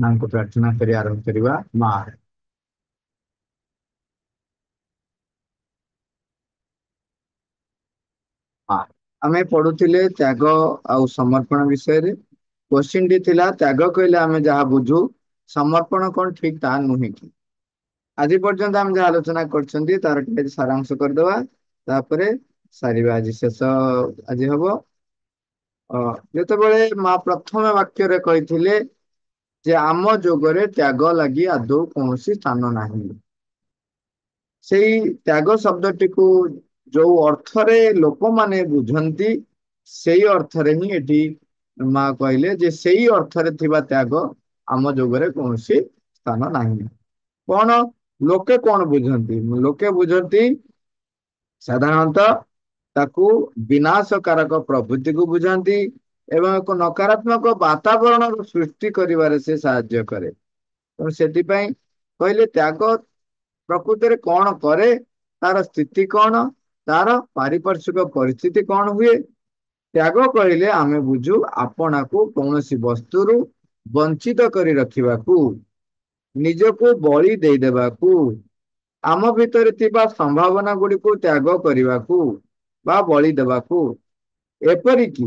ନାମକୁ ପ୍ରାର୍ଥନା କରି ଆରମ୍ଭ କରିବା ମା ଆମେ ପଢୁଥିଲେ ତ୍ୟାଗ ଆଉ ସମର୍ପଣ ବିଷୟରେ କୋଶ୍ଚିନ୍ଟି ଥିଲା ତ୍ୟାଗ କହିଲେ ଆମେ ଯାହା ବୁଝୁ ସମର୍ପଣ କ'ଣ ଠିକ୍ ତାହା ନୁହେଁ କି ଆଜି ପର୍ଯ୍ୟନ୍ତ ଆମେ ଯାହା ଆଲୋଚନା କରିଛନ୍ତି ତାର ଟିକେ ସାରାଂଶ କରିଦେବା ତାପରେ ସାରିବା ଆଜି ଶେଷ ଆଜି ହବ ଯେତେବେଳେ ମା ପ୍ରଥମ ବାକ୍ୟରେ କହିଥିଲେ ଯେ ଆମ ଯୋଗରେ ତ୍ୟାଗ ଲାଗି ଆଦୌ କୌଣସି ସ୍ଥାନ ନାହିଁ ସେଇ ତ୍ୟାଗ ଶବ୍ଦଟିକୁ ଯୋଉ ଅର୍ଥରେ ଲୋକମାନେ ବୁଝନ୍ତି ସେଇ ଅର୍ଥରେ ହିଁ ଏଠି ମା କହିଲେ ଯେ ସେଇ ଅର୍ଥରେ ଥିବା ତ୍ୟାଗ ଆମ ଯୋଗରେ କୌଣସି ସ୍ଥାନ ନାହିଁ କଣ ଲୋକେ କଣ ବୁଝନ୍ତି ଲୋକେ ବୁଝନ୍ତି ସାଧାରଣତଃ ତାକୁ ବିନାଶକାରକ ପ୍ରଭୃତିକୁ ବୁଝନ୍ତି ଏବଂ ଏକ ନକାରାତ୍ମକ ବାତାବରଣର ସୃଷ୍ଟି କରିବାରେ ସେ ସାହାଯ୍ୟ କରେ ତେଣୁ ସେଥିପାଇଁ କହିଲେ ତ୍ୟାଗ ପ୍ରକୃତରେ କ'ଣ କରେ ତାର ସ୍ଥିତି କ'ଣ ତାର ପାରିପାର୍ଶ୍ୱିକ ପରିସ୍ଥିତି କ'ଣ ହୁଏ ତ୍ୟାଗ କହିଲେ ଆମେ ବୁଝୁ ଆପଣାକୁ କୌଣସି ବସ୍ତୁରୁ ବଞ୍ଚିତ କରି ରଖିବାକୁ ନିଜକୁ ବଳି ଦେଇଦେବାକୁ ଆମ ଭିତରେ ଥିବା ସମ୍ଭାବନା ଗୁଡିକୁ ତ୍ୟାଗ କରିବାକୁ ବା ବଳି ଦେବାକୁ ଏପରିକି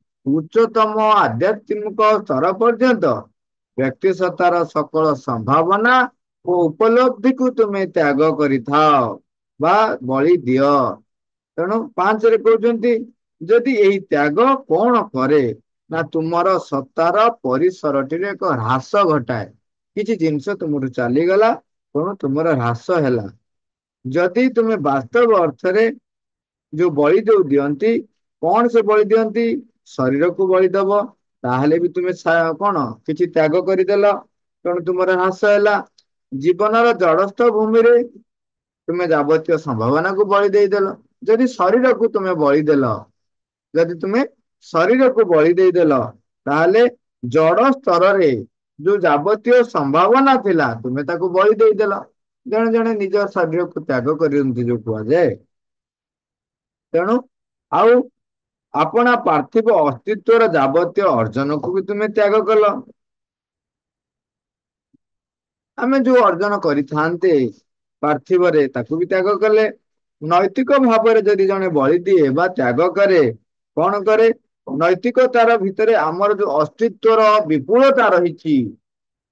ଉଚ୍ଚତମ ଆଧ୍ୟାତ୍ମିକ ସ୍ତର ପର୍ଯ୍ୟନ୍ତ ବ୍ୟକ୍ତି ବ୍ୟକ୍ତିସତ୍ତାର ସକଳ ସମ୍ଭାବନା ଓ ଉପଲବ୍ଧିକୁ ତୁମେ ତ୍ୟାଗ କରିଥାଅ ବା ବଳି ଦିଅ ତେଣୁ ପାଞ୍ଚରେ କହୁଛନ୍ତି ଯଦି ଏହି ତ୍ୟାଗ କଣ କରେ ନା ତୁମର ସତ୍ତାର ପରିସରଟିରେ ଏକ ହ୍ରାସ ଘଟାଏ କିଛି ଜିନିଷ ତୁମଠୁ ଚାଲିଗଲା ତେଣୁ ତୁମର ହ୍ରାସ ହେଲା ଯଦି ତୁମେ ବାସ୍ତବ ଅର୍ଥରେ ଯୋଉ ବଳି ଯୋଉ ଦିଅନ୍ତି କଣ ସେ ବଳି ଦିଅନ୍ତି ଶରୀରକୁ ବଳି ଦବ ତାହେଲେ ବି ତୁମେ କଣ କିଛି ତ୍ୟାଗ କରିଦେଲ ତେଣୁ ତୁମର ହ୍ରାସ ହେଲା ଜୀବନର ଜଡ଼ସ୍ଥ ଭୂମିରେ ତୁମେ ଯାବତୀୟ ସମ୍ଭାବନାକୁ ବଳି ଦେଇଦେଲ ଯଦି ଶରୀରକୁ ତୁମେ ବଳି ଦେଲ ଯଦି ତୁମେ ଶରୀରକୁ ବଳି ଦେଇଦେଲ ତାହେଲେ ଜଡ଼ ସ୍ତରରେ ଯୋଉ ଯାବତୀୟ ସମ୍ଭାବନା ଥିଲା ତୁମେ ତାକୁ ବଳି ଦେଇଦେଲ ଜଣେ ଜଣେ ନିଜ ଶରୀରକୁ ତ୍ୟାଗ କରିଦିଅନ୍ତି ଯୋଉ କୁହାଯାଏ ତେଣୁ ଆଉ ଆପଣ ପାର୍ଥିବ ଅସ୍ତିତ୍ୱର ଯାବତୀୟ ଅର୍ଜନକୁ ବି ତୁମେ ତ୍ୟାଗ କଲ ଆମେ ଯୋଉ ଅର୍ଜନ କରିଥାନ୍ତେ ପାର୍ଥିବରେ ତାକୁ ବି ତ୍ୟାଗ କଲେ ନୈତିକ ଭାବରେ ଯଦି ଜଣେ ବଳି ଦିଏ ବା ତ୍ୟାଗ କରେ କଣ କରେ ନୈତିକତାର ଭିତରେ ଆମର ଯୋଉ ଅସ୍ତିତ୍ୱର ବିପୁଳତା ରହିଛି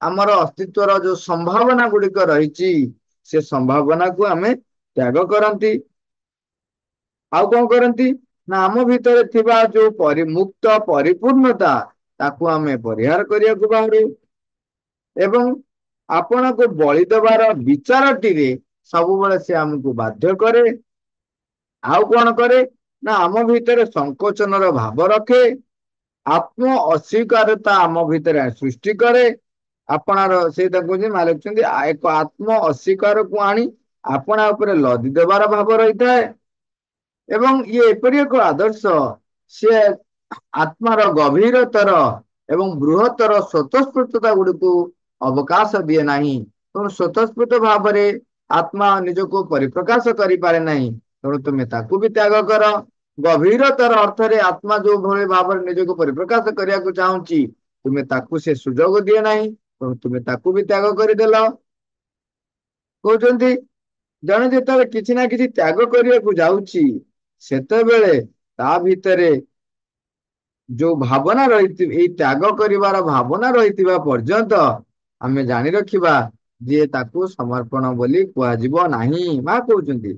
ଆମର ଅସ୍ତିତ୍ୱର ଯୋଉ ସମ୍ଭାବନା ଗୁଡିକ ରହିଛି ସେ ସମ୍ଭାବନାକୁ ଆମେ ତ୍ୟାଗ କରନ୍ତି ଆଉ କଣ କରନ୍ତି ନା ଆମ ଭିତରେ ଥିବା ଯୋଉ ପରିମୁକ୍ତ ପରିପୂର୍ଣ୍ଣତା ତାକୁ ଆମେ ପରିହାର କରିବାକୁ ବାହାରୁ ଏବଂ ଆପଣଙ୍କୁ ବଳି ଦେବାର ବିଚାରଟିରେ ସବୁବେଳେ ସେ ଆମକୁ ବାଧ୍ୟ କରେ ଆଉ କଣ କରେ ନା ଆମ ଭିତରେ ସଂକୋଚନର ଭାବ ରଖେ ଆତ୍ମ ଅସ୍ୱୀକାରତା ଆମ ଭିତରେ ସୃଷ୍ଟି କରେ ଆପଣାର ସେ ତାଙ୍କୁ ମାଲିକ ଏକ ଆତ୍ମ ଅସ୍ୱୀକାରକୁ ଆଣି ଆପଣା ଉପରେ ଲଦି ଦେବାର ଭାବ ରହିଥାଏ ଏବଂ ଇଏ ଏପରି ଏକ ଆଦର୍ଶ ସିଏ ଆତ୍ମାର ଗଭୀରତର ଏବଂ ବୃହତ୍ତର ସ୍ୱତଃସ୍ଫୂର୍ତ୍ତତା ଗୁଡ଼ିକୁ ଅବକାଶ ଦିଏ ନାହିଁ ତେଣୁ ସ୍ୱତଃସ୍ଫୂର୍ତ୍ତ ଭାବରେ ଆତ୍ମା ନିଜକୁ ପରିପ୍ରକାଶ କରିପାରେ ନାହିଁ ତେଣୁ ତୁମେ ତାକୁ ବି ତ୍ୟାଗ କର ଗଭୀରତାର ଅର୍ଥରେ ଆତ୍ମା ଯୋଉ ଭଳି ଭାବରେ ନିଜକୁ ପରିପ୍ରକାଶ କରିବାକୁ ଚାହୁଁଛି ତୁମେ ତାକୁ ସେ ସୁଯୋଗ ଦିଏ ନାହିଁ ତେଣୁ ତୁମେ ତାକୁ ବି ତ୍ୟାଗ କରିଦେଲ କହୁଛନ୍ତି ଜଣେ ଯେତେବେଳେ କିଛି ନା କିଛି ତ୍ୟାଗ କରିବାକୁ ଯାଉଛି ସେତେବେଳେ ତା ଭିତରେ ଯୋଉ ଭାବନା ରହିଥି ଏଇ ତ୍ୟାଗ କରିବାର ଭାବନା ରହିଥିବା ପର୍ଯ୍ୟନ୍ତ ଆମେ ଜାଣି ରଖିବା ଯିଏ ତାକୁ ସମର୍ପଣ ବୋଲି କୁହାଯିବ ନାହିଁ ମା କହୁଛନ୍ତି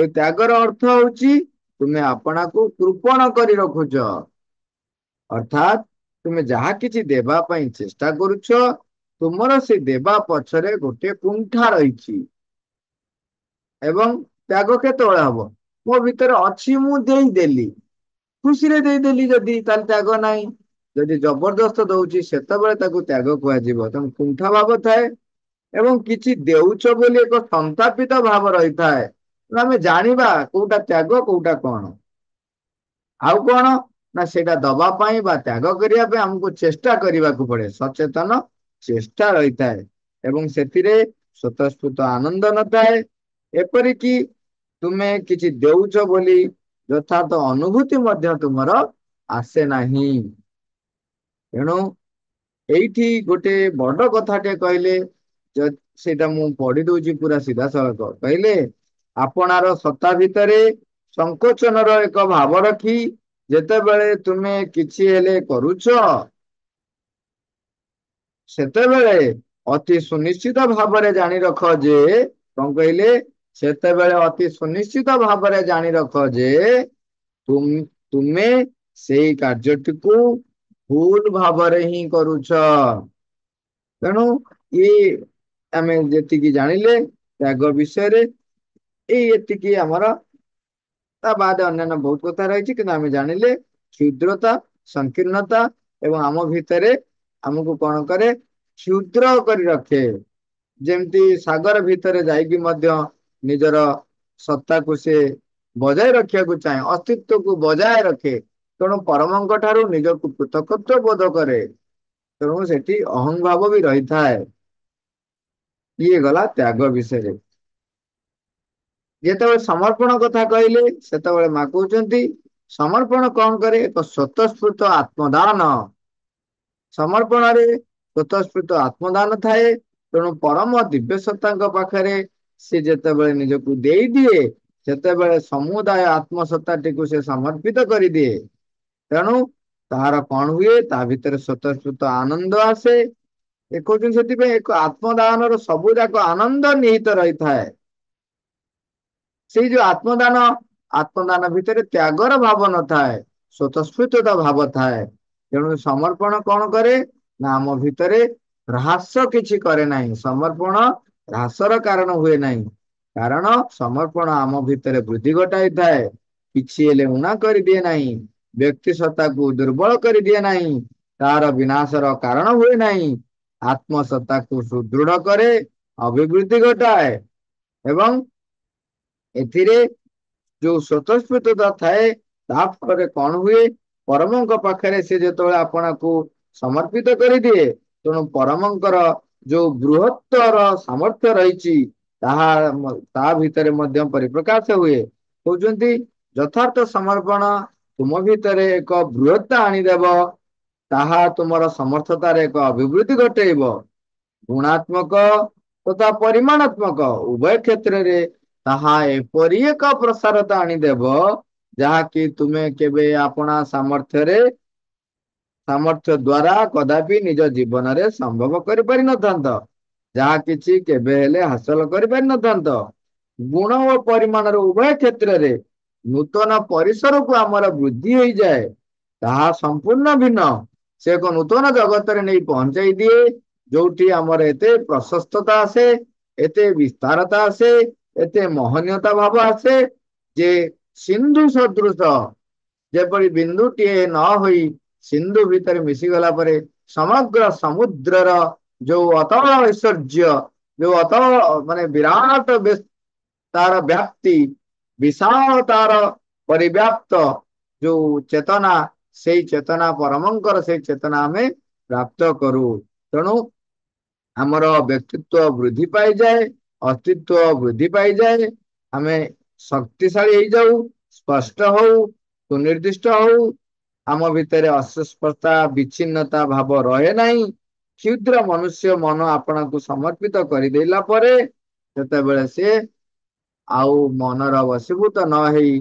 ଏଇ ତ୍ୟାଗର ଅର୍ଥ ହଉଛି ତୁମେ ଆପଣାକୁ କୃପଣ କରି ରଖୁଛ ଅର୍ଥାତ୍ ତୁମେ ଯାହା କିଛି ଦେବା ପାଇଁ ଚେଷ୍ଟା କରୁଛ ତୁମର ସେ ଦେବା ପଛରେ ଗୋଟେ କୁଣ୍ଠା ରହିଛି ଏବଂ ତ୍ୟାଗ କେତେବେଳେ ହବ ମୋ ଭିତରେ ଅଛି ମୁଁ ଦେଇଦେଲି ଖୁସିରେ ଦେଇଦେଲି ଯଦି ତାହେଲେ ତ୍ୟାଗ ନାହିଁ ଯଦି ଜବରଦସ୍ତ ଦଉଛି ସେତେବେଳେ ତାକୁ ତ୍ୟାଗ କୁହାଯିବ ତେଣୁ କୁଣ୍ଠା ଭାବ ଥାଏ ଏବଂ କିଛି ଦେଉଛ ବୋଲି ଏକ ସନ୍ତାପିତ ଭାବ ରହିଥାଏ ଆମେ ଜାଣିବା କୋଉଟା ତ୍ୟାଗ କୋଉଟା କଣ ଆଉ କଣ ନା ସେଇଟା ଦବା ପାଇଁ ବା ତ୍ୟାଗ କରିବା ପାଇଁ ଆମକୁ ଚେଷ୍ଟା କରିବାକୁ ପଡେ ସଚେତନ ଚେଷ୍ଟା ରହିଥାଏ ଏବଂ ସେଥିରେ ସ୍ୱତଃସ୍ଫୁତ ଆନନ୍ଦ ନଥାଏ ଏପରିକି ତୁମେ କିଛି ଦେଉଛ ବୋଲି ଯଥାର୍ଥ ଅନୁଭୂତି ମଧ୍ୟ ତୁମର ଆସେ ନାହିଁ ତେଣୁ ଏଇଠି ଗୋଟେ ବଡ କଥାଟେ କହିଲେ ସେଇଟା ମୁଁ ପଢି ଦଉଛି ପୁରା ସିଧାସଳଖ କହିଲେ ଆପଣାର ସତ୍ତା ଭିତରେ ସଂକୋଚନର ଏକ ଭାବ ରଖି ଯେତେବେଳେ ତୁମେ କିଛି ହେଲେ କରୁଛ ସେତେବେଳେ ଅତି ସୁନିଶ୍ଚିତ ଭାବରେ ଜାଣି ରଖ ଯେ କଣ କହିଲେ ସେତେବେଳେ ଅତି ସୁନିଶ୍ଚିତ ଭାବରେ ଜାଣି ରଖ ଯେ ତୁମେ ସେଇ କାର୍ଯ୍ୟଟିକୁ ଭୁଲ ଭାବରେ ହିଁ କରୁଛ ତେଣୁ ଇଏ ଆମେ ଯେତିକି ଜାଣିଲେ ତ୍ୟାଗ ବିଷୟରେ ଏଇ ଏତିକି ଆମର ତା ବାଦ ଅନ୍ୟାନ୍ୟ ବହୁତ କଥା ରହିଛି କିନ୍ତୁ ଆମେ ଜାଣିଲେ କ୍ଷୁଦ୍ରତା ସଂକୀର୍ଣ୍ଣତା ଏବଂ ଆମ ଭିତରେ ଆମକୁ କଣ କରେ କ୍ଷୁଦ୍ର କରି ରଖେ ଯେମିତି ସାଗର ଭିତରେ ଯାଇକି ମଧ୍ୟ ନିଜର ସତ୍ତାକୁ ସେ ବଜାୟ ରଖିବାକୁ ଚାହେଁ ଅସ୍ତିତ୍ୱକୁ ବଜାୟ ରଖେ ତେଣୁ ପରମଙ୍କ ଠାରୁ ନିଜକୁ ପୃଥକତ୍ଵ ବୋଧ କରେ ତେଣୁ ସେଠି ଅହଂଭାବ ବି ରହିଥାଏ ଇଏ ଗଲା ତ୍ୟାଗ ବିଷୟରେ ଯେତେବେଳେ ସମର୍ପଣ କଥା କହିଲେ ସେତେବେଳେ ମା କହୁଛନ୍ତି ସମର୍ପଣ କଣ କରେ ଏକ ସ୍ୱତଃସ୍ଫୁତ ଆତ୍ମଦାନ ସମର୍ପଣରେ ସ୍ୱତଃସ୍ଫୁତ ଆତ୍ମଦାନ ଥାଏ ତେଣୁ ପରମ ଦିବ୍ୟ ସତ୍ତାଙ୍କ ପାଖରେ ସେ ଯେତେବେଳେ ନିଜକୁ ଦେଇଦିଏ ସେତେବେଳେ ସମୁଦାୟ ଆତ୍ମସତ୍ତାଟିକୁ ସେ ସମର୍ପିତ କରିଦିଏ ତେଣୁ ତାହାର କଣ ହୁଏ ତା ଭିତରେ ସ୍ୱତଃସ୍ଫୁତ ଆନନ୍ଦ ଆସେ ଏ କହୁଛନ୍ତି ସେଥିପାଇଁ ଏକ ଆତ୍ମଦାନର ସବୁଯାକ ଆନନ୍ଦ ନିହିତ ରହିଥାଏ ସେଇ ଯୋଉ ଆତ୍ମଦାନ ଆତ୍ମଦାନ ଭିତରେ ତ୍ୟାଗର ଭାବ ନଥାଏ ସ୍ୱତଃସ୍ଫୁତତା ଭାବ ଥାଏ ତେଣୁ ସମର୍ପଣ କଣ କରେ ନା ଆମ ଭିତରେ ହ୍ରାସ କିଛି କରେ ନାହିଁ ସମର୍ପଣ ହ୍ରାସର କାରଣ ହୁଏ ନାହିଁ କାରଣ ସମର୍ପଣ ଆମ ଭିତରେ ବୃଦ୍ଧି ଘଟାଇଥାଏ କିଛି ହେଲେ ଉଣା କରିଦିଏ ନାହିଁ ବ୍ୟକ୍ତି ସତ୍ତାକୁ ଦୁର୍ବଳ କରିଦିଏ ନାହିଁ ତାର ବିନାଶର କାରଣ ହୁଏ ନାହିଁ ଆତ୍ମସତ୍ତାକୁ ସୁଦୃଢ କରେ ଅଭିବୃଦ୍ଧି ଘଟାଏ ଏବଂ ଏଥିରେ ଯୋଉ ସ୍ୱତଃସ୍ଫୁତତା ଥାଏ ତା ଫଳରେ କଣ ହୁଏ ପରମଙ୍କ ପାଖରେ ସେ ଯେତେବେଳେ ଆପଣଙ୍କୁ ସମର୍ପିତ କରିଦିଏ ତେଣୁ ପରମଙ୍କର ଯୋଉ ବୃହତ୍ତର ସାମର୍ଥ୍ୟ ରହିଛି ତାହା ତା ଭିତରେ ମଧ୍ୟ ପରିପ୍ରକାଶ ହୁଏ କହୁଛନ୍ତି ଯଥାର୍ଥ ସମର୍ପଣ ତୁମ ଭିତରେ ଏକ ବୃହତ୍ତା ଆଣିଦେବ ତାହା ତୁମର ସମର୍ଥତାରେ ଏକ ଅଭିବୃଦ୍ଧି ଘଟେଇବ ଗୁଣାତ୍ମକ ତଥା ପରିମାଣାତ୍ମକ ଉଭୟ କ୍ଷେତ୍ରରେ ତାହା ଏପରି ଏକ ପ୍ରସାରତା ଆଣିଦେବ ଯାହାକି ତୁମେ କେବେ ଆପଣା ସାମର୍ଥ୍ୟରେ ସାମର୍ଥ୍ୟ ଦ୍ଵାରା କଦାପି ନିଜ ଜୀବନରେ ସମ୍ଭବ କରିପାରିନଥାନ୍ତ ଯାହା କିଛି କେବେ ହେଲେ ହାସଲ କରିପାରିନଥାନ୍ତ ଗୁଣ ଓ ପରିମାଣର ଉଭୟ କ୍ଷେତ୍ରରେ ନୂତନ ପରିସରକୁ ଆମର ବୃଦ୍ଧି ହୋଇଯାଏ ତାହା ସମ୍ପୂର୍ଣ୍ଣ ଭିନ୍ନ ସେ ଏକ ନୂତନ ଜଗତରେ ନେଇ ପହଞ୍ଚାଇ ଦିଏ ଯୋଉଠି ଆମର ଏତେ ପ୍ରଶସ୍ତତା ଆସେ ଏତେ ବିସ୍ତାରତା ଆସେ ଏତେ ମହନୀୟତା ଭାବ ଆସେ ଯେ ସିନ୍ଧୁ ସଦୃଶ ଯେପରି ବିନ୍ଦୁଟିଏ ନ ହୋଇ सिंधु भितर मिसीगला समग्र समुद्र रो अतल ऐश्वर्य जो अत मान विराट तार व्याप्ति विशाल तार परिव्याप्त जो चेतना से चेतना परमंकर से चेतना आम प्राप्त करू तेणु आमर व्यक्तित्व वृद्धि पाई जाए अस्तित्व वृद्धि पाई जाए आम शक्तिशाली जाऊ स्पष्ट हो सुनिर्दिष्ट हो ଆମ ଭିତରେ ଅସୁସ୍ପଷ୍ଟା ବିଚ୍ଛିନ୍ନତା ଭାବ ରହେ ନାହିଁ କ୍ଷୁଦ୍ର ମନୁଷ୍ୟ ମନ ଆପଣଙ୍କୁ ସମର୍ପିତ କରିଦେଲା ପରେ ସେତେବେଳେ ସେ ଆଉ ମନର ବଶୀଭୂତ ନ ହେଇ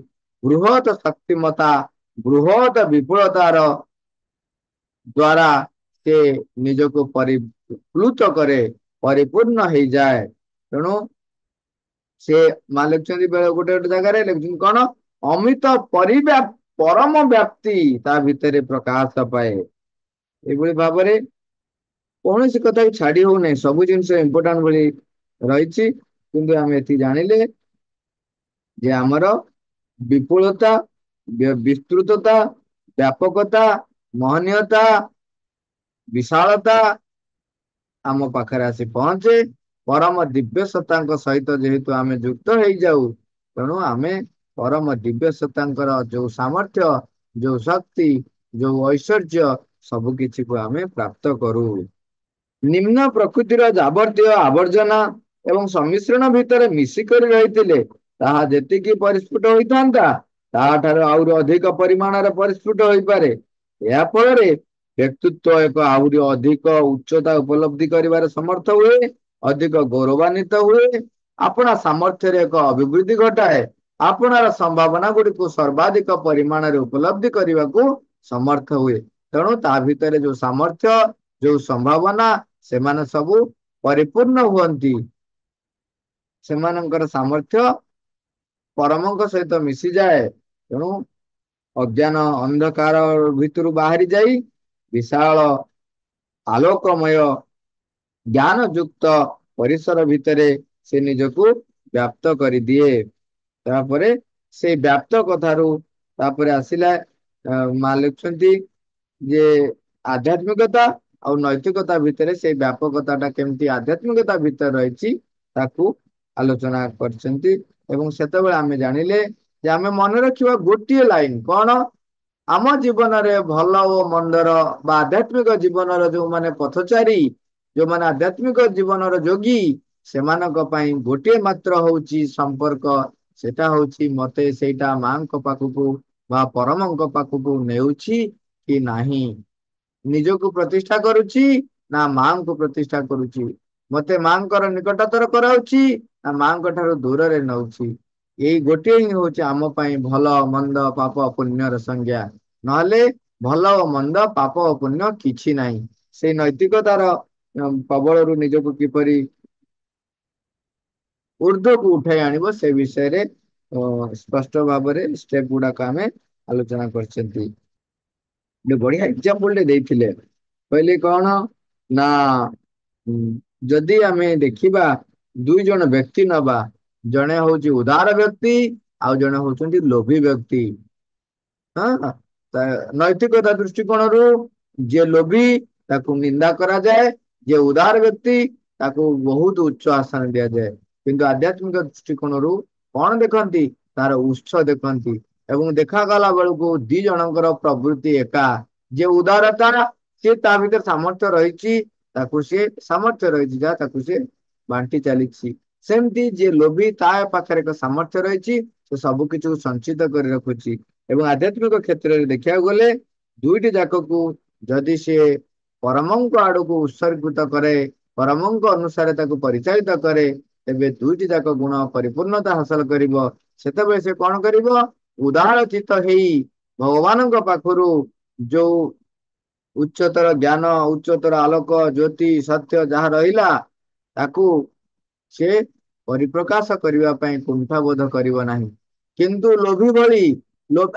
ବୃହତ ଶକ୍ତିମତା ବୃହତ ବିପୁଳତାର ଦ୍ୱାରା ସେ ନିଜକୁ ପରିପ୍ଲୁତ କରେ ପରିପୂର୍ଣ୍ଣ ହେଇଯାଏ ତେଣୁ ସେ ମା ଲେଖୁଛନ୍ତି ବେଳେ ଗୋଟେ ଗୋଟେ ଜାଗାରେ ଲେଖୁଛନ୍ତି କଣ ଅମିତ ପରିବ୍ୟାପ୍ତ ପରମ ବ୍ୟାପ୍ତି ତା ଭିତରେ ପ୍ରକାଶ ପାଏ ଏଭଳି ଭାବରେ କୌଣସି କଥାକୁ ଛାଡି ହଉନାହିଁ ସବୁ ଜିନିଷ ଇମ୍ପୋର୍ଟାଣ୍ଟ ଭଳି ରହିଛି କିନ୍ତୁ ଆମେ ଏଠି ଜାଣିଲେ ଯେ ଆମର ବିପୁଳତା ବିସ୍ତୃତତା ବ୍ୟାପକତା ମହନୀୟତା ବିଶାଳତା ଆମ ପାଖରେ ଆସି ପହଞ୍ଚେ ପରମ ଦିବ୍ୟ ସତ୍ତାଙ୍କ ସହିତ ଯେହେତୁ ଆମେ ଯୁକ୍ତ ହେଇଯାଉ ତେଣୁ ଆମେ ପରମ ଦିବ୍ୟସତାଙ୍କର ଯୋଉ ସାମର୍ଥ୍ୟ ଯୋଉ ଶକ୍ତି ଯୋଉ ଐଶ୍ୱର୍ଯ୍ୟ ସବୁ କିଛିକୁ ଆମେ ପ୍ରାପ୍ତ କରୁ ନିମ୍ନ ପ୍ରକୃତିର ଯାବତୀୟ ଆବର୍ଜନା ଏବଂ ସମ୍ମିଶ୍ରଣ ଭିତରେ ମିଶିକରି ରହିଥିଲେ ତାହା ଯେତିକି ପରିସ୍ଫୁଟ ହୋଇଥାନ୍ତା ତାଠାରୁ ଆହୁରି ଅଧିକ ପରିମାଣରେ ପରିସ୍ଫୁଟ ହୋଇପାରେ ଏହା ଫଳରେ ବ୍ୟକ୍ତିତ୍ୱ ଏକ ଆହୁରି ଅଧିକ ଉଚ୍ଚତା ଉପଲବ୍ଧି କରିବାରେ ସମର୍ଥ ହୁଏ ଅଧିକ ଗୌରବାନ୍ୱିତ ହୁଏ ଆପଣା ସାମର୍ଥ୍ୟରେ ଏକ ଅଭିବୃଦ୍ଧି ଘଟାଏ ଆପଣାର ସମ୍ଭାବନା ଗୁଡିକୁ ସର୍ବାଧିକ ପରିମାଣରେ ଉପଲବ୍ଧି କରିବାକୁ ସମର୍ଥ ହୁଏ ତେଣୁ ତା ଭିତରେ ଯୋଉ ସାମର୍ଥ୍ୟ ଯୋଉ ସମ୍ଭାବନା ସେମାନେ ସବୁ ପରିପୂର୍ଣ୍ଣ ହୁଅନ୍ତି ସେମାନଙ୍କର ସାମର୍ଥ୍ୟ ପରମଙ୍କ ସହିତ ମିଶିଯାଏ ତେଣୁ ଅଜ୍ଞାନ ଅନ୍ଧକାର ଭିତରୁ ବାହାରି ଯାଇ ବିଶାଳ ଆଲୋକମୟ ଜ୍ଞାନ ଯୁକ୍ତ ପରିସର ଭିତରେ ସେ ନିଜକୁ ବ୍ୟାପ୍ତ କରିଦିଏ ତାପରେ ସେଇ ବ୍ୟାପ୍ତ କଥାରୁ ତାପରେ ଆସିଲା ମା ଲେଖୁଛନ୍ତି ଯେ ଆଧ୍ୟାତ୍ମିକତା ଆଉ ନୈତିକତା ଭିତରେ ସେଇ ବ୍ୟାପକତାଟା କେମିତି ଆଧ୍ୟାତ୍ମିକତା ଭିତରେ ରହିଛି ତାକୁ ଆଲୋଚନା କରିଛନ୍ତି ଏବଂ ସେତେବେଳେ ଆମେ ଜାଣିଲେ ଯେ ଆମେ ମନେ ରଖିବା ଗୋଟିଏ ଲାଇନ କ'ଣ ଆମ ଜୀବନରେ ଭଲ ଓ ମନ୍ଦର ବା ଆଧ୍ୟାତ୍ମିକ ଜୀବନର ଯୋଉମାନେ ପଥଚାରୀ ଯୋଉମାନେ ଆଧ୍ୟାତ୍ମିକ ଜୀବନର ଯୋଗୀ ସେମାନଙ୍କ ପାଇଁ ଗୋଟିଏ ମାତ୍ର ହଉଛି ସମ୍ପର୍କ ସେଟା ହଉଛି ମତେ ସେଇଟା ମାଙ୍କ ପାଖକୁ ବା ପରମଙ୍କ ପାଖକୁ ନେଉଛି କି ନାହିଁ ନିଜକୁ ପ୍ରତିଷ୍ଠା କରୁଛି ନା ମାଙ୍କୁ ପ୍ରତିଷ୍ଠା କରୁଛି ମତେ ମାଙ୍କର ନିକଟତର କରାଉଛି ନା ମାଙ୍କ ଠାରୁ ଦୂରରେ ନେଉଛି ଏଇ ଗୋଟିଏ ହିଁ ହଉଛି ଆମ ପାଇଁ ଭଲ ମନ୍ଦ ପାପ ପୁଣ୍ୟର ସଂଜ୍ଞା ନହେଲେ ଭଲ ଓ ମନ୍ଦ ପାପ ଓ ପୁଣ୍ୟ କିଛି ନାହିଁ ସେଇ ନୈତିକତାର କବଳରୁ ନିଜକୁ କିପରି ଉର୍ଦ୍ଧ୍ୱକୁ ଉଠାଇ ଆଣିବ ସେ ବିଷୟରେ ସ୍ପଷ୍ଟ ଭାବରେ ଷ୍ଟେପ୍ ଗୁଡାକ ଆମେ ଆଲୋଚନା କରିଛନ୍ତି ଗୋଟେ ବଢିଆ ଏକ୍ସାମ୍ପଲଟେ ଦେଇଥିଲେ କହିଲେ କଣ ନା ଯଦି ଆମେ ଦେଖିବା ଦୁଇ ଜଣ ବ୍ୟକ୍ତି ନବା ଜଣେ ହଉଛି ଉଦାର ବ୍ୟକ୍ତି ଆଉ ଜଣେ ହଉଛନ୍ତି ଲୋଭୀ ବ୍ୟକ୍ତି ହଁ ନୈତିକତା ଦୃଷ୍ଟିକୋଣରୁ ଯିଏ ଲୋଭୀ ତାକୁ ନିନ୍ଦା କରାଯାଏ ଯିଏ ଉଦାର ବ୍ୟକ୍ତି ତାକୁ ବହୁତ ଉଚ୍ଚ ଆସନ ଦିଆଯାଏ କିନ୍ତୁ ଆଧ୍ୟାତ୍ମିକ ଦୃଷ୍ଟିକୋଣରୁ କଣ ଦେଖନ୍ତି ତାର ଉତ୍ସ ଦେଖନ୍ତି ଏବଂ ଦେଖାଗଲା ବେଳକୁ ଦି ଜଣଙ୍କର ପ୍ରବୃତ୍ତି ଏକା ଯେ ଉଦାରତା ସେ ତା ଭିତରେ ସାମର୍ଥ୍ୟ ରହିଛି ତାକୁ ସିଏ ସାମର୍ଥ୍ୟ ରହିଛି ଯାହା ତାକୁ ସେ ବାଣ୍ଟି ଚାଲିଛି ସେମିତି ଯିଏ ଲୋଭି ତା ପାଖରେ ଏକ ସାମର୍ଥ୍ୟ ରହିଛି ସେ ସବୁ କିଛି ସଞ୍ଚିତ କରି ରଖୁଛି ଏବଂ ଆଧ୍ୟାତ୍ମିକ କ୍ଷେତ୍ରରେ ଦେଖିବାକୁ ଗଲେ ଦୁଇଟି ଯାକକୁ ଯଦି ସେ ପରମଙ୍କ ଆଡକୁ ଉତ୍ସର୍ଗୃତ କରେ ପରମଙ୍କ ଅନୁସାରେ ତାକୁ ପରିଚାଳିତ କରେ ତେବେ ଦୁଇଟି ଯାକ ଗୁଣ ପରିପୂର୍ଣ୍ଣତା ହାସଲ କରିବ ସେତେବେଳେ ସେ କଣ କରିବ ଉଦାର ଚିତ ହେଇ ଭଗବାନଙ୍କ ପାଖରୁ ଯୋଉ ଉଚ୍ଚତର ଜ୍ଞାନ ଉଚ୍ଚତର ଆଲୋକ ଜ୍ୟୋତି ସତ୍ୟ ଯାହା ରହିଲା ତାକୁ ସେ ପରିପ୍ରକାଶ କରିବା ପାଇଁ କୁଣ୍ଠାବୋଧ କରିବ ନାହିଁ କିନ୍ତୁ ଲୋଭି ଭଳି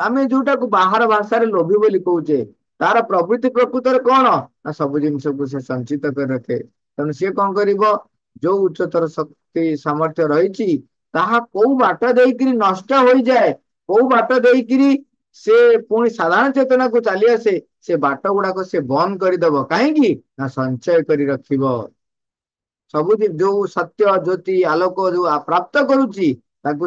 ଆମେ ଯୋଉଟାକୁ ବାହାର ଭାଷାରେ ଲୋଭି ବୋଲି କହୁଛେ ତାର ପ୍ରବୃତ୍ତି ପ୍ରକୃତରେ କଣ ନା ସବୁ ଜିନିଷକୁ ସେ ସଞ୍ଚିତ କରି ରଖେ ତେଣୁ ସିଏ କଣ କରିବ ଯୋଉ ଉଚ୍ଚତର शक्ति सामर्थ्य रही कौ बाट देकर नष्ट हो जाए कौ बाट देकर से पुणी साधारण चेतना को चली आसे से बाट गुडाक बंद कर दब कहीं संचय कर रख सब जो सत्य ज्योति आलोक जो प्राप्त करुच्ची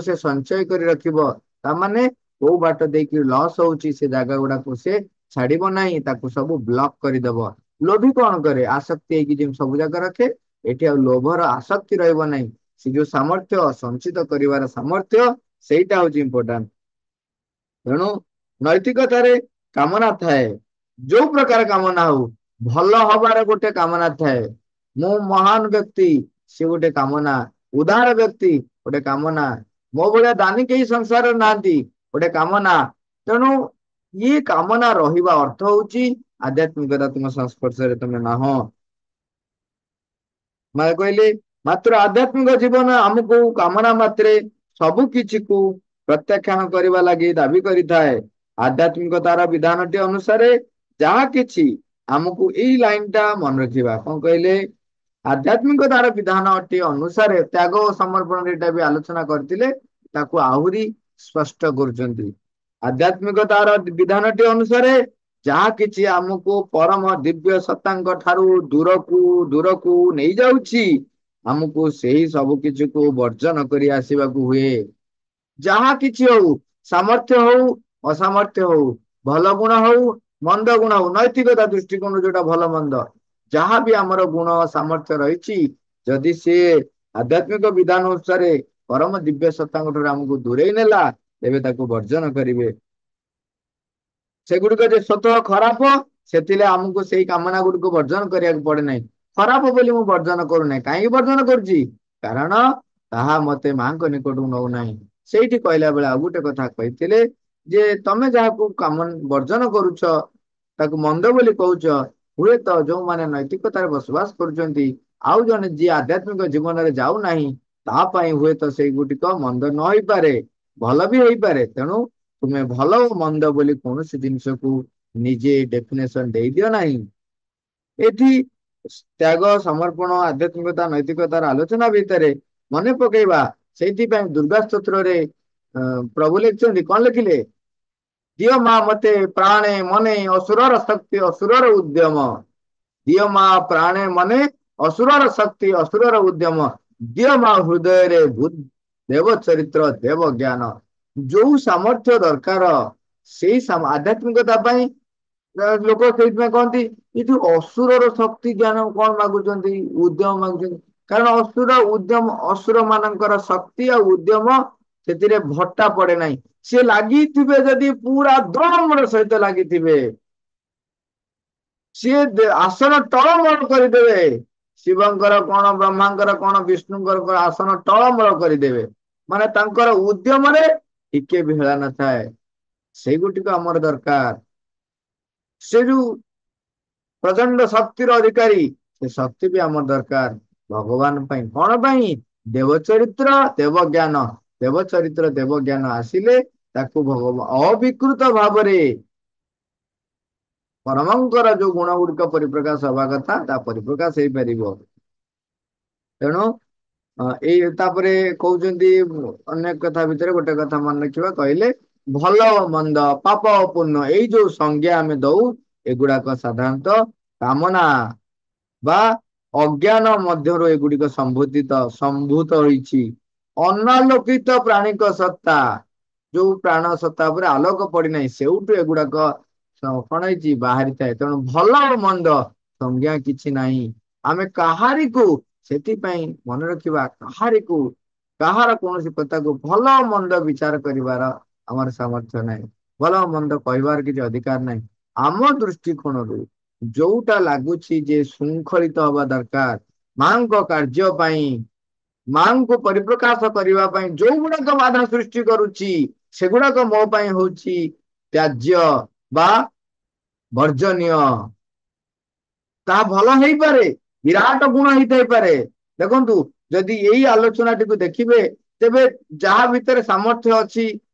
से संचय कर रखने कौ बाट देकर लस हो जग गुडा से छाड़ब ना ताकू सब ब्लक कर दब लोभी कौन कै आसक्ति सब जगह रखे ये लोभ रसक्ति रही ସେ ଯୋଉ ସାମର୍ଥ୍ୟ ସଞ୍ଚିତ କରିବାର ସାମର୍ଥ୍ୟ ସେଇଟା ହଉଛି ଇମ୍ପୋର୍ଟାଣ୍ଟ ତେଣୁ ନୈତିକତାରେ କାମନା ଥାଏ ଯୋଉ ପ୍ରକାର କାମନା ହଉ ଭଲ ହବାର ଗୋଟେ କାମନା ଥାଏ ମୁଁ ମହାନ ବ୍ୟକ୍ତି ସେ ଗୋଟେ କାମନା ଉଦାହରଣ ବ୍ୟକ୍ତି ଗୋଟେ କାମନା ମୋ ଭଳିଆ ଦାନୀ କେହି ସଂସାରରେ ନାହାନ୍ତି ଗୋଟେ କାମନା ତେଣୁ ଇଏ କାମନା ରହିବା ଅର୍ଥ ହଉଛି ଆଧ୍ୟାତ୍ମିକତା ତୁମ ସଂସ୍ପର୍ଶରେ ତୁମେ ନାହ ମାନେ କହିଲେ ମାତ୍ର ଆଧ୍ୟାତ୍ମିକ ଜୀବନ ଆମକୁ କାମନା ମାତ୍ରେ ସବୁ କିଛିକୁ ପ୍ରତ୍ୟାଖ୍ୟାନ କରିବା ଲାଗି ଦାବି କରିଥାଏ ଆଧ୍ୟାତ୍ମିକତାର ବିଧାନଟି ଅନୁସାରେ ଯାହା କିଛି ଆମକୁ ଏଇ ଲାଇନଟା ମନେ ରଖିବା କଣ କହିଲେ ଆଧ୍ୟାତ୍ମିକତାର ବିଧାନ ଅଟି ଅନୁସାରେ ତ୍ୟାଗ ଓ ସମର୍ପଣ ଏଇଟା ବି ଆଲୋଚନା କରିଥିଲେ ତାକୁ ଆହୁରି ସ୍ପଷ୍ଟ କରୁଛନ୍ତି ଆଧ୍ୟାତ୍ମିକତାର ବିଧାନଟି ଅନୁସାରେ ଯାହା କିଛି ଆମକୁ ପରମ ଦିବ୍ୟ ସତ୍ତାଙ୍କ ଠାରୁ ଦୂରକୁ ଦୂରକୁ ନେଇଯାଉଛି ଆମକୁ ସେହି ସବୁ କିଛିକୁ ବର୍ଜନ କରି ଆସିବାକୁ ହୁଏ ଯାହା କିଛି ହଉ ସାମର୍ଥ୍ୟ ହଉ ଅସାମର୍ଥ୍ୟ ହଉ ଭଲ ଗୁଣ ହଉ ମନ୍ଦ ଗୁଣ ହଉ ନୈତିକତା ଦୃଷ୍ଟିକୋଣରୁ ଯୋଉଟା ଭଲ ମନ୍ଦ ଯାହା ବି ଆମର ଗୁଣ ସାମର୍ଥ୍ୟ ରହିଛି ଯଦି ସିଏ ଆଧ୍ୟାତ୍ମିକ ବିଧାନ ଅନୁସାରେ ପରମ ଦିବ୍ୟ ସତ୍ତାଙ୍କ ଠାରୁ ଆମକୁ ଦୂରେଇ ନେଲା ତେବେ ତାକୁ ବର୍ଜନ କରିବେ ସେଗୁଡିକ ଯେ ସତ ଖରାପ ସେଥିରେ ଆମକୁ ସେଇ କାମନା ଗୁଡିକୁ ବର୍ଜନ କରିବାକୁ ପଡେ ନାହିଁ ଖରାପ ବୋଲି ମୁଁ ବର୍ଜନ କରୁନାହିଁ କାହିଁକି ବର୍ଜନ କରୁଛି କାରଣ ତାହା ମୋତେ ମାଙ୍କ ନିକଟକୁ ନଉନାହିଁ ସେଇଠି କହିଲା ବେଳେ ଆଉ ଗୋଟେ କଥା କହିଥିଲେ ଯେ ତମେ ଯାହାକୁ କାମ ବର୍ଜନ କରୁଛ ତାକୁ ମନ୍ଦ ବୋଲି କହୁଛ ହୁଏତ ଯୋଉମାନେ ନୈତିକତାରେ ବସବାସ କରୁଛନ୍ତି ଆଉ ଜଣେ ଯିଏ ଆଧ୍ୟାତ୍ମିକ ଜୀବନରେ ଯାଉନାହିଁ ତା ପାଇଁ ହୁଏତ ସେଇଗୁଡିକ ମନ୍ଦ ନ ହେଇପାରେ ଭଲ ବି ହେଇପାରେ ତେଣୁ ତୁମେ ଭଲ ଓ ମନ୍ଦ ବୋଲି କୌଣସି ଜିନିଷକୁ ନିଜେ ଡେଫିନେସନ ଦେଇଦିଅ ନାହିଁ ଏଠି ତ୍ୟାଗ ସମର୍ପଣ ଆଧ୍ୟାତ୍ମିକତା ନୈତିକତାର ଆଲୋଚନା ଭିତରେ ମନେ ପକେଇବା ସେଇଥିପାଇଁ ଦୁର୍ଗା ସ୍ତୋତ୍ରରେ ପ୍ରଭୁ ଲେଖିଛନ୍ତି କଣ ଲେଖିଲେ ଦିଅ ମା ମତେ ପ୍ରାଣେ ମନେ ଅସୁରର ଶକ୍ତି ଅସୁରର ଉଦ୍ୟମ ଦିଅ ମା ପ୍ରାଣେ ମନେ ଅସୁରର ଶକ୍ତି ଅସୁରର ଉଦ୍ୟମ ଦିଅ ମା ହୃଦୟରେ ଦେବ ଚରିତ୍ର ଦେବ ଜ୍ଞାନ ଯୋଉ ସାମର୍ଥ୍ୟ ଦରକାର ସେଇ ଆଧ୍ୟାତ୍ମିକତା ପାଇଁ ଲୋକ ସେଇଥିପାଇଁ କହନ୍ତି ଏଠି ଅସୁରର ଶକ୍ତି ଜ୍ଞାନ କଣ ମାଗୁଛନ୍ତି ଉଦ୍ୟମ ମାଗୁଛନ୍ତି କାରଣ ଅସୁର ଉଦ୍ୟମ ଅସୁର ମାନଙ୍କର ଶକ୍ତି ଆଉ ଉଦ୍ୟମ ସେଥିରେ ଭଟା ପଡେ ନାହିଁ ସେ ଲାଗିଥିବେ ଯଦି ପୁରା ଦମର ସହିତ ଲାଗିଥିବେ ସିଏ ଆସନ ଟଳମଳ କରିଦେବେ ଶିବଙ୍କର କଣ ବ୍ରହ୍ମାଙ୍କର କଣ ବିଷ୍ଣୁଙ୍କର କଣ ଆସନ ଟଳମଳ କରିଦେବେ ମାନେ ତାଙ୍କର ଉଦ୍ୟମରେ ଟିକେ ବି ହେଳା ନଥାଏ ସେଇଗୁଡିକ ଆମର ଦରକାର प्रचंड शक्ति अधिकारी अधिक शक्ति दरकार भगवान देव चरित्र देव चरित्र देव ज्ञान भगवान अविकृत भाव परमंकर जो गुण गुड्क परिप्रकाश हवार कथा ता परिप्रकाश है पार तापर अनेक कथा भित्र गोटे कथा मन रेखि ଭଲ ମନ୍ଦ ପାପ ପୂର୍ଣ୍ଣ ଏଇ ଯୋଉ ସଂଜ୍ଞା ଆମେ ଦଉ ଏଗୁଡାକ ସାଧାରଣତଃ କାମନା ବା ଅଜ୍ଞାନ ମଧ୍ୟରୁ ଏଗୁଡିକ ସମ୍ବୋଧିତ ସମ୍ଭୂତ ହୋଇଛି ଅନାଲୋକିତ ପ୍ରାଣୀଙ୍କ ସତ୍ତା ଯୋଉ ପ୍ରାଣ ସତ୍ତା ଉପରେ ଆଲୋକ ପଡିନାହିଁ ସେଉଠୁ ଏଗୁଡାକ କଣ ହେଇଛି ବାହାରିଥାଏ ତେଣୁ ଭଲ ମନ୍ଦ ସଂଜ୍ଞା କିଛି ନାହିଁ ଆମେ କାହାରିକୁ ସେଥିପାଇଁ ମନେ ରଖିବା କାହାରିକୁ କାହାର କୌଣସି କଥାକୁ ଭଲ ମନ୍ଦ ବିଚାର କରିବାର ଆମର ସାମର୍ଥ୍ୟ ନାହିଁ ଭଲ ମନ୍ଦ କହିବାର କିଛି ଅଧିକାର ନାହିଁ ଆମ ଦୃଷ୍ଟିକୋଣରୁ ଯୋଉଟା ଲାଗୁଛି ଯେ ଶୃଙ୍ଖଳିତ ହବା ଦରକାର ମାଙ୍କ କାର୍ଯ୍ୟ ପାଇଁ ମାଙ୍କୁ ପରିପ୍ରକାଶ କରିବା ପାଇଁ ଯୋଉ ଗୁଡାକ ବାଧା ସୃଷ୍ଟି କରୁଛି ସେଗୁଡାକ ମୋ ପାଇଁ ହଉଛି ତ୍ୟାଜ୍ୟ ବା ବର୍ଜନୀୟ ତାହା ଭଲ ହେଇପାରେ ବିରାଟ ଗୁଣ ହେଇଥାଇପାରେ ଦେଖନ୍ତୁ ଯଦି ଏଇ ଆଲୋଚନାଟିକୁ ଦେଖିବେ ତେବେ ଯାହା ଭିତରେ ସାମର୍ଥ୍ୟ ଅଛି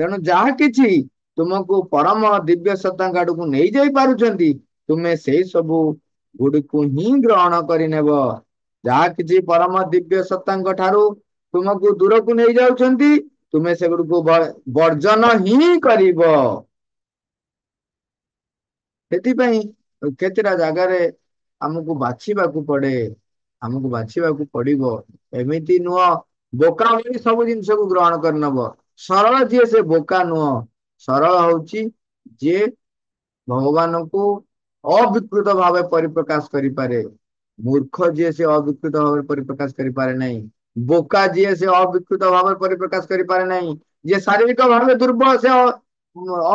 ତେଣୁ ଯାହା କିଛି ତୁମକୁ ପରମ ଦିବ୍ୟ ସତାଙ୍କ ଆଡକୁ ନେଇଯାଇ ପାରୁଛନ୍ତି ତୁମେ ସେଇ ସବୁ ଗୁଡିକୁ ହିଁ ଗ୍ରହଣ କରିନେବ ଯାହା କିଛି ପରମ ଦିବ୍ୟ ସତାଙ୍କ ଠାରୁ ତୁମକୁ ଦୂରକୁ ନେଇଯାଉଛନ୍ତି ତୁମେ ସେଗୁଡିକୁ ବର୍ଜନ ହିଁ କରିବ ସେଥିପାଇଁ କେତେଟା ଜାଗାରେ ଆମକୁ ବାଛିବାକୁ ପଡେ ଆମକୁ ବାଛିବାକୁ ପଡିବ ଏମିତି ନୁହଁ ବୋକା ସବୁ ଜିନିଷକୁ ଗ୍ରହଣ କରିନବ ସରଳ ଯିଏ ସେ ବୋକା ନୁହଁ ସରଳ ହଉଛି ଯିଏ ଭଗବାନଙ୍କୁ ଅବିକୃତ ଭାବେ ପରିପ୍ରକାଶ କରିପାରେ ମୂର୍ଖ ଯିଏ ସେ ଅବିକୃତ ଭାବରେ ପରିପ୍ରକାଶ କରିପାରେ ନାହିଁ ବୋକା ଯିଏ ସେ ଅବିକୃତ ଭାବରେ ପରିପ୍ରକାଶ କରିପାରେ ନାହିଁ ଯିଏ ଶାରୀରିକ ଭାବେ ଦୁର୍ବଳ ସେ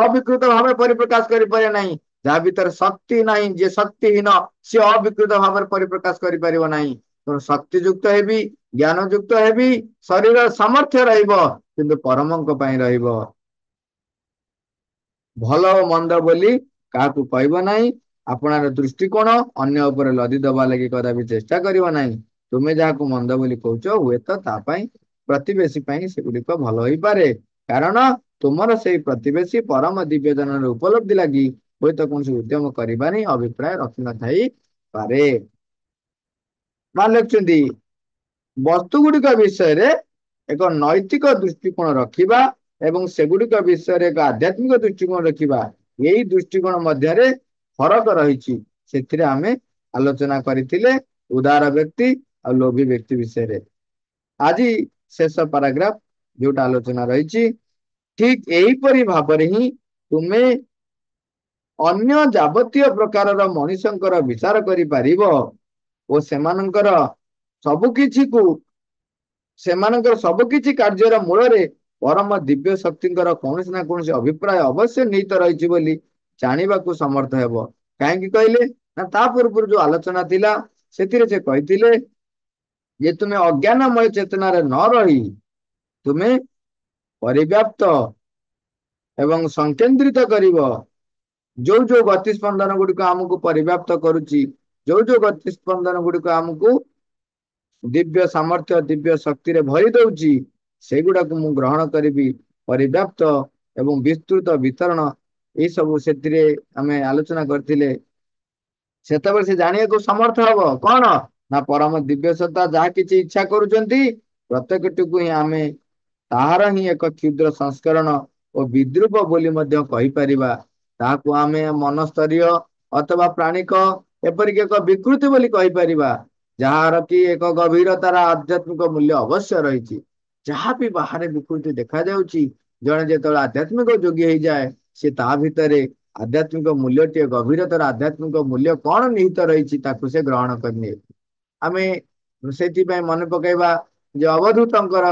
ଅବିକୃତ ଭାବେ ପରିପ୍ରକାଶ କରିପାରେ ନାହିଁ ଯାହା ଭିତରେ ଶକ୍ତି ନାହିଁ ଯିଏ ଶକ୍ତିହୀନ ସେ ଅବିକୃତ ଭାବରେ ପରିପ୍ରକାଶ କରିପାରିବ ନାହିଁ ତେଣୁ ଶକ୍ତିଯୁକ୍ତ ହେବି ଜ୍ଞାନଯୁକ୍ତ ହେବି ଶରୀର ସାମର୍ଥ୍ୟ ରହିବ କିନ୍ତୁ ପରମଙ୍କ ପାଇଁ ରହିବ ଭଲ ଓ ମନ୍ଦ ବୋଲି କାହାକୁ କହିବ ନାହିଁ ଆପଣଙ୍କ ଦୃଷ୍ଟିକୋଣ ଅନ୍ୟ ଉପରେ ଲଦି ଦବା ଲାଗି କଦାପି ଚେଷ୍ଟା କରିବ ନାହିଁ ତୁମେ ଯାହାକୁ ମନ୍ଦ ବୋଲି କହୁଛ ହୁଏତ ତା ପାଇଁ ପ୍ରତିବେଶୀ ପାଇଁ ସେଗୁଡିକ ଭଲ ହୋଇପାରେ କାରଣ ତୁମର ସେଇ ପ୍ରତିବେଶୀ ପରମ ଦିବ୍ୟଜନର ଉପଲବ୍ଧି ଲାଗି ହୁଏତ କୌଣସି ଉଦ୍ୟମ କରିବା ନେଇ ଅଭିପ୍ରାୟ ରଖିନଥାଇ ପାରେ ମାନେ ଲେଖୁଛନ୍ତି ବସ୍ତୁ ଗୁଡିକ ବିଷୟରେ ଏକ ନୈତିକ ଦୃଷ୍ଟିକୋଣ ରଖିବା ଏବଂ ସେଗୁଡ଼ିକ ବିଷୟରେ ଏକ ଆଧ୍ୟାତ୍ମିକ ଦୃଷ୍ଟିକୋଣ ରଖିବା ଏଇ ଦୃଷ୍ଟିକୋଣ ମଧ୍ୟରେ ଫରକ ରହିଛି ସେଥିରେ ଆମେ ଆଲୋଚନା କରିଥିଲେ ଉଦାର ବ୍ୟକ୍ତି ଆଉ ଲୋଭୀ ବ୍ୟକ୍ତି ବିଷୟରେ ଆଜି ଶେଷ ପାରାଗ୍ରାଫ ଯୋଉଟା ଆଲୋଚନା ରହିଛି ଠିକ ଏହିପରି ଭାବରେ ହିଁ ତୁମେ ଅନ୍ୟ ଯାବତୀୟ ପ୍ରକାରର ମଣିଷଙ୍କର ବିଚାର କରିପାରିବ ଓ ସେମାନଙ୍କର ସବୁ ସବୁକିଛିକୁ ସେମାନଙ୍କର ସବୁ କିଛି କାର୍ଯ୍ୟର ମୂଳରେ ପରମ ଦିବ୍ୟ ଶକ୍ତିଙ୍କର କୌଣସି ନା କୌଣସି ଅଭିପ୍ରାୟ ଅବଶ୍ୟ ନିହିତ ରହିଛି ବୋଲି ଜାଣିବାକୁ ସମର୍ଥ ହେବ କାହିଁକି କହିଲେ ନା ତା ପୂର୍ବରୁ ଯୋଉ ଆଲୋଚନା ଥିଲା ସେଥିରେ ସେ କହିଥିଲେ ଯେ ତୁମେ ଅଜ୍ଞାନମୟ ଚେତନାରେ ନ ରହି ତୁମେ ପରିବ୍ୟାପ୍ତ ଏବଂ ସଂକେନ୍ଦ୍ରିତ କରିବ ଯୋଉ ଯୋଉ ଗତିସ୍ପନ୍ଦନ ଗୁଡିକ ଆମକୁ ପରିବ୍ୟାପ୍ତ କରୁଛି ଯୋଉ ଯୋଉ ଗତିସ୍ପନ୍ଦନ ଗୁଡିକ ଆମକୁ ଦିବ୍ୟ ସାମର୍ଥ୍ୟ ଦିବ୍ୟ ଶକ୍ତିରେ ଭରି ଦଉଛି ସେଗୁଡ଼ାକୁ ମୁଁ ଗ୍ରହଣ କରିବି ପରିବ୍ୟାପ୍ତ ଏବଂ ବିସ୍ତୃତ ବିତରଣ ଏସବୁ ସେଥିରେ ଆମେ ଆଲୋଚନା କରିଥିଲେ ସେତେବେଳେ ସେ ଜାଣିବାକୁ ସମର୍ଥ ହବ କଣ ନା ପରମ ଦିବ୍ୟ ସତ୍ତା ଯାହା କିଛି ଇଚ୍ଛା କରୁଛନ୍ତି ପ୍ରତ୍ୟେକଟିକୁ ହିଁ ଆମେ ତାହାର ହିଁ ଏକ କ୍ଷୁଦ୍ର ସଂସ୍କରଣ ଓ ବିଦ୍ରୁପ ବୋଲି ମଧ୍ୟ କହିପାରିବା ତାହାକୁ ଆମେ ମନସ୍ତରୀୟ ଅଥବା ପ୍ରାଣିକ ଏପରିକି ଏକ ବିକୃତି ବୋଲି କହିପାରିବା ଯାହାର କି ଏକ ଗଭୀରତାର ଆଧ୍ୟାତ୍ମିକ ମୂଲ୍ୟ ଅବଶ୍ୟ ରହିଛି ଯାହା ବି ବାହାରେ ବିକୃତି ଦେଖାଯାଉଛି ଜଣେ ଯେତେବେଳେ ଆଧ୍ୟାତ୍ମିକ ଯୋଗୀ ହେଇଯାଏ ସେ ତା ଭିତରେ ଆଧ୍ୟାତ୍ମିକ ମୂଲ୍ୟଟିଏ ଗଭୀରତାର ଆଧ୍ୟାତ୍ମିକ ମୂଲ୍ୟ କଣ ନିହିତ ରହିଛି ତାକୁ ସେ ଗ୍ରହଣ କରିନିଏ ଆମେ ସେଥିପାଇଁ ମନେ ପକାଇବା ଯେ ଅବଧୂତଙ୍କର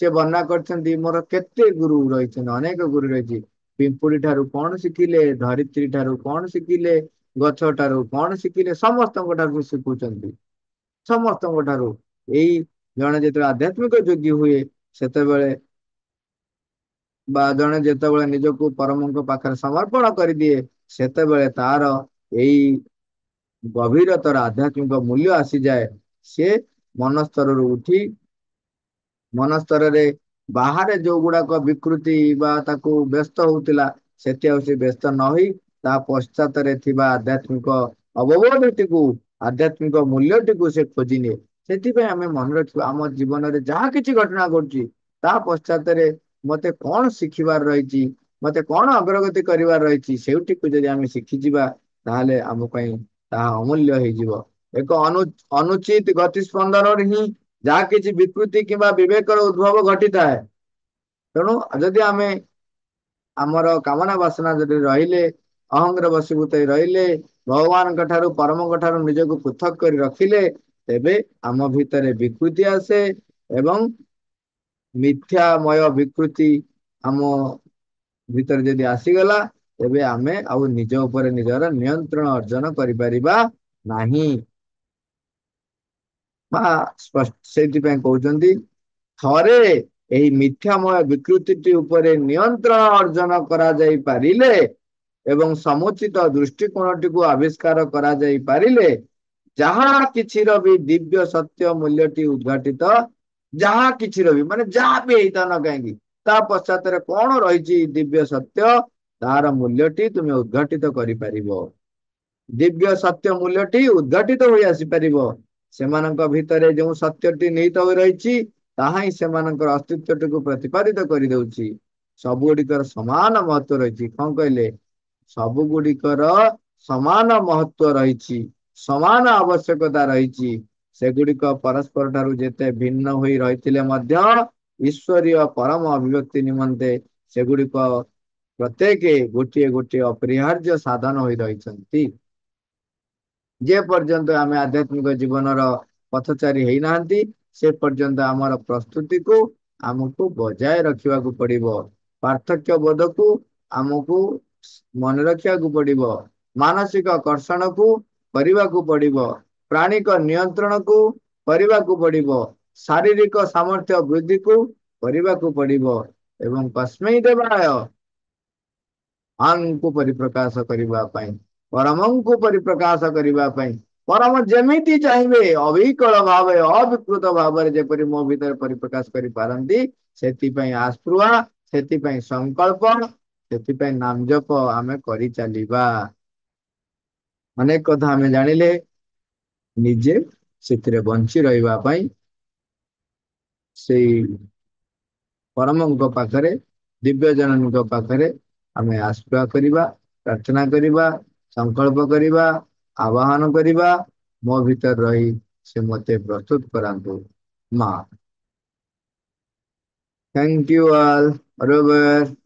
ସେ ବର୍ଣ୍ଣନା କରିଛନ୍ତି ମୋର କେତେ ଗୁରୁ ରହିଛନ୍ତି ଅନେକ ଗୁରୁ ରହିଛି ପିମ୍ପୁଡି ଠାରୁ କଣ ଶିଖିଲେ ଧରିତ୍ରୀ ଠାରୁ କଣ ଶିଖିଲେ ଗଛ ଠାରୁ କଣ ଶିଖିଲେ ସମସ୍ତଙ୍କ ଠାରୁ ଶିଖୁଛନ୍ତି ସମସ୍ତଙ୍କ ଠାରୁ ଏଇ ଜଣେ ଯେତେବେଳେ ଆଧ୍ୟାତ୍ମିକ ଯୋଗୀ ହୁଏ ସେତେବେଳେ ବା ଜଣେ ଯେତେବେଳେ ନିଜକୁ ପରମଙ୍କ ପାଖରେ ସମର୍ପଣ କରିଦିଏ ସେତେବେଳେ ତାର ଏଇ ଗଭୀରତର ଆଧ୍ୟାତ୍ମିକ ମୂଲ୍ୟ ଆସିଯାଏ ସେ ମନସ୍ତରରୁ ଉଠି ମନସ୍ତରରେ ବାହାରେ ଯୋଉ ଗୁଡାକ ବିକୃତି ବା ତାକୁ ବ୍ୟସ୍ତ ହଉଥିଲା ସେଥି ଆଉ ସେ ବ୍ୟସ୍ତ ନ ହୋଇ ତା ପଶ୍ଚାତରେ ଥିବା ଆଧ୍ୟାତ୍ମିକ ଅବବୋଧଟିକୁ ଆଧ୍ୟାତ୍ମିକ ମୂଲ୍ୟଟିକୁ ସେ ଖୋଜିନିଏ ସେଥିପାଇଁ ଆମେ ମନେ ରଖିବା ଆମ ଜୀବନରେ ଯାହା କିଛି ଘଟଣା ଘଟୁଛି ତା ପଶ୍ଚାତରେ ମୋତେ କଣ ଶିଖିବାର ରହିଛି ମୋତେ କଣ ଅଗ୍ରଗତି କରିବାର ରହିଛି ସେଇଠିକୁ ଯଦି ଆମେ ଶିଖିଯିବା ତାହେଲେ ଆମ ପାଇଁ ତାହା ଅମୂଲ୍ୟ ହେଇଯିବ ଏକ ଅନୁ ଅନୁଚିତ ଗତିସ୍ପନ୍ଦନରେ ହିଁ ଯାହା କିଛି ବିକୃତି କିମ୍ବା ବିବେକର ଉଦ୍ଭବ ଘଟିଥାଏ ତେଣୁ ଯଦି ଆମେ ଆମର କାମନା ବାସନା ଯଦି ରହିଲେ ଅହଙ୍ଗର ବସୀଭୂତ ହୋଇ ରହିଲେ ଭଗବାନଙ୍କ ଠାରୁ ପରମଙ୍କ ଠାରୁ ନିଜକୁ ପୃଥକ କରି ରଖିଲେ ତେବେ ଆମ ଭିତରେ ବିକୃତି ଆସେ ଏବଂ ମିଥ୍ୟାମୟ ବିକୃତି ଆମ ଭିତରେ ଯଦି ଆସିଗଲା ତେବେ ଆମେ ଆଉ ନିଜ ଉପରେ ନିଜର ନିୟନ୍ତ୍ରଣ ଅର୍ଜନ କରିପାରିବା ନାହିଁ ବା ସେଇଥିପାଇଁ କହୁଛନ୍ତି ଥରେ ଏହି ମିଥ୍ୟାମୟ ବିକୃତିଟି ଉପରେ ନିୟନ୍ତ୍ରଣ ଅର୍ଜନ କରାଯାଇ ପାରିଲେ ଏବଂ ସମୁଚିତ ଦୃଷ୍ଟିକୋଣଟିକୁ ଆବିଷ୍କାର କରାଯାଇ ପାରିଲେ ଯାହା କିଛିର ବି ଦିବ୍ୟ ସତ୍ୟ ମୂଲ୍ୟଟି ଉଦ୍ଘାଟିତ ଯାହା କିଛିର ବି ମାନେ ଯାହା ବି ହେଇଥା ନ କାହିଁକି ତା ପଶ୍ଚାତରେ କଣ ରହିଛି ଦିବ୍ୟ ସତ୍ୟ ତାର ମୂଲ୍ୟଟି ତୁମେ ଉଦ୍ଘାଟିତ କରିପାରିବ ଦିବ୍ୟ ସତ୍ୟ ମୂଲ୍ୟଟି ଉଦ୍ଘାଟିତ ହୋଇ ଆସିପାରିବ ସେମାନଙ୍କ ଭିତରେ ଯେଉଁ ସତ୍ୟଟି ନିହିତ ହୋଇ ରହିଛି ତାହା ହିଁ ସେମାନଙ୍କର ଅସ୍ତିତ୍ୱଟିକୁ ପ୍ରତିପାଦିତ କରିଦେଉଛି ଗୁଡିକର ସମାନ ମହତ୍ଵ ରହିଛି କଣ କହିଲେ ସବୁ ଗୁଡିକର ସମାନ ମହତ୍ଵ ରହିଛି ସମାନ ଆବଶ୍ୟକତା ରହିଛି ସେଗୁଡିକ ପରସ୍ପର ଠାରୁ ଯେତେ ଭିନ୍ନ ହୋଇ ରହିଥିଲେ ମଧ୍ୟ ଈଶ୍ୱରୀୟ ପରମ ଅଭିବ୍ୟକ୍ତି ନିମନ୍ତେ ସେଗୁଡିକ ପ୍ରତ୍ୟେକ ଗୋଟିଏ ଗୋଟିଏ ଅପରିହାର୍ଯ୍ୟ ସାଧନ ହୋଇ ରହିଛନ୍ତି ଯେ ପର୍ଯ୍ୟନ୍ତ ଆମେ ଆଧ୍ୟାତ୍ମିକ ଜୀବନର ପଥଚାରୀ ହେଇନାହାନ୍ତି ସେ ପର୍ଯ୍ୟନ୍ତ ଆମର ପ୍ରସ୍ତୁତିକୁ ଆମକୁ ବଜାୟ ରଖିବାକୁ ପଡିବ ପାର୍ଥକ୍ୟ ବୋଧକୁ ଆମକୁ मन रु पढिबान कर्षण कुराको पढिब प्राणीको नियन्त्रण कुरा बुझ्नु पर्व एवं देव देवाय परिप्रकाशको परिप्रकाश परम जिति चाहिँ अविकल भाव अविक भाव म परिप्रकाश गरि पारे सश्रुवा संकल्प ସେଥିପାଇଁ ନାମ ଜପ ଆମେ କରି ଚାଲିବା ଅନେକ କଥା ଆମେ ଜାଣିଲେ ନିଜେ ସେଥିରେ ବଞ୍ଚି ରହିବା ପାଇଁ ସେଇ ପରମଙ୍କ ପାଖରେ ଦିବ୍ୟ ଜନନୀଙ୍କ ପାଖରେ ଆମେ ଆଶୀର୍ବାଦ କରିବା ପ୍ରାର୍ଥନା କରିବା ସଂକଳ୍ପ କରିବା ଆବାହନ କରିବା ମୋ ଭିତରେ ରହି ସେ ମୋତେ ପ୍ରସ୍ତୁତ କରାନ୍ତୁ ମା ଥ୍ୟାଙ୍କ ୟୁ ଅଲ୍ Robert.